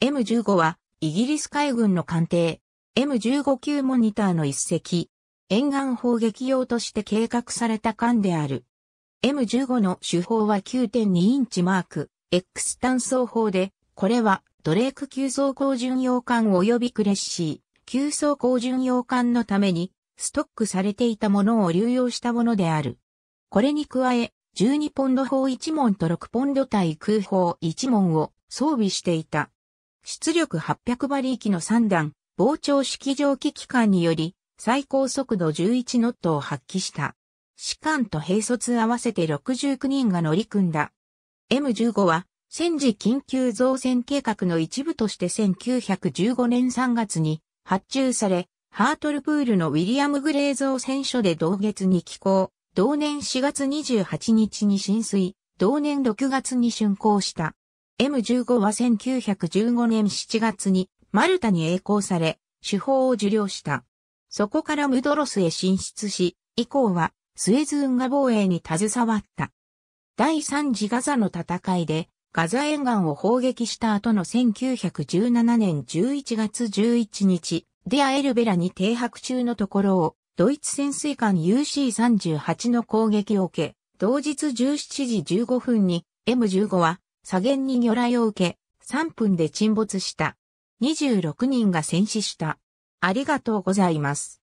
M15 は、イギリス海軍の艦艇、M15 級モニターの一隻、沿岸砲撃用として計画された艦である。M15 の手法は9.2インチマーク、X 単装砲で、これは、ドレーク級装甲巡洋艦及びクレッシー、級装甲巡洋艦のために、ストックされていたものを流用したものである。これに加え、12ポンド砲1門と6ポンド対空砲1門を装備していた。出力800馬力の3段、膨張式蒸気機関により、最高速度11ノットを発揮した。士官と兵卒合わせて69人が乗り組んだ。M15 は、戦時緊急造船計画の一部として1915年3月に発注され、ハートルプールのウィリアム・グレー造船所で同月に寄港、同年4月28日に浸水、同年6月に竣工した。M15 は1915年7月にマルタに栄光され、手法を受領した。そこからムドロスへ進出し、以降はスエズ運河防衛に携わった。第3次ガザの戦いで、ガザ沿岸を砲撃した後の1917年11月11日、デアエルベラに停泊中のところを、ドイツ潜水艦 UC-38 の攻撃を受け、同日17時15分に M15 は左舷に魚雷を受け、3分で沈没した。26人が戦死した。ありがとうございます。